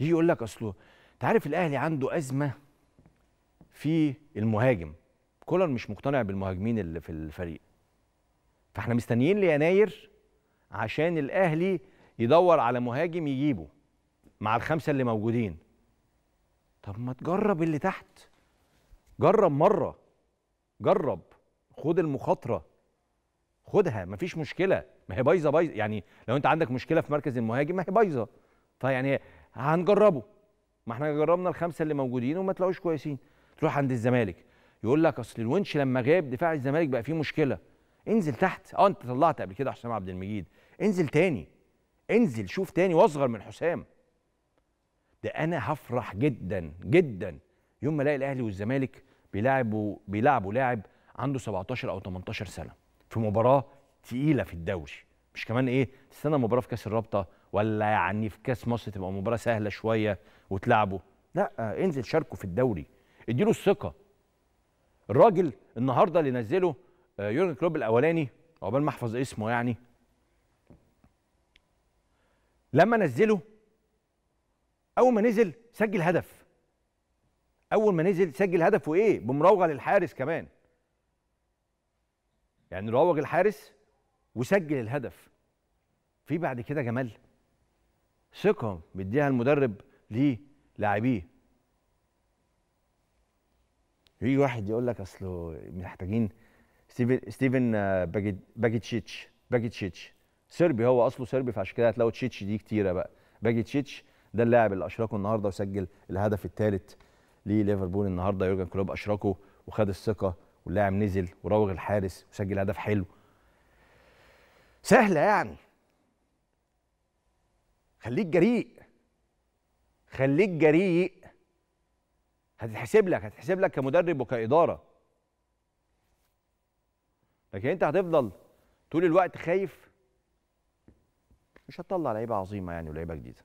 يجي يقول لك اصله انت عارف الاهلي عنده ازمه في المهاجم كولر مش مقتنع بالمهاجمين اللي في الفريق فاحنا مستنيين ليناير عشان الاهلي يدور على مهاجم يجيبه مع الخمسه اللي موجودين طب ما تجرب اللي تحت جرب مره جرب خد المخاطره خدها مفيش مشكله ما هي بايظه بايظه يعني لو انت عندك مشكله في مركز المهاجم ما هي بايظه فيعني هنجربه ما احنا جربنا الخمسه اللي موجودين وما طلعوش كويسين تروح عند الزمالك يقول لك اصل الونش لما غاب دفاع الزمالك بقى فيه مشكله انزل تحت اه انت طلعت قبل كده حسام عبد المجيد انزل تاني انزل شوف تاني واصغر من حسام ده انا هفرح جدا جدا يوم ما الاقي الاهلي والزمالك بيلعبوا بيلعبوا لاعب عنده 17 او 18 سنه في مباراه تقيله في الدوري مش كمان ايه تستنى مباراه في كاس الرابطه ولا يعني في كاس مصر تبقى مباراه سهله شويه وتلعبه لا انزل شاركه في الدوري اديله الثقه الراجل النهارده اللي نزله آه، يورجن كلوب الاولاني عقبال ما احفظ اسمه يعني لما نزله اول ما نزل سجل هدف اول ما نزل سجل هدف وايه بمراوغه للحارس كمان يعني روغ الحارس وسجل الهدف في بعد كده جمال ثقه مديها المدرب ليه لاعبيه يجي واحد يقول لك اصله محتاجين ستيفن ستيفن آه، باجيتشيتش باجيتشيتش سيربي هو اصله سيربي فعشان كده هتلاقوا تشيتش دي كتيره بقى باجيتشيتش ده اللاعب اللي اشركه النهارده وسجل الهدف الثالث لليفربول النهارده يورجن كلوب اشركه وخد الثقه واللاعب نزل وراوغ الحارس وسجل هدف حلو سهله يعني خليك جريء خليك جريء هتتحسب لك هتتحسب لك كمدرب وكاداره لكن انت هتفضل طول الوقت خايف مش هتطلع لعيبه عظيمه يعني ولعيبه جديده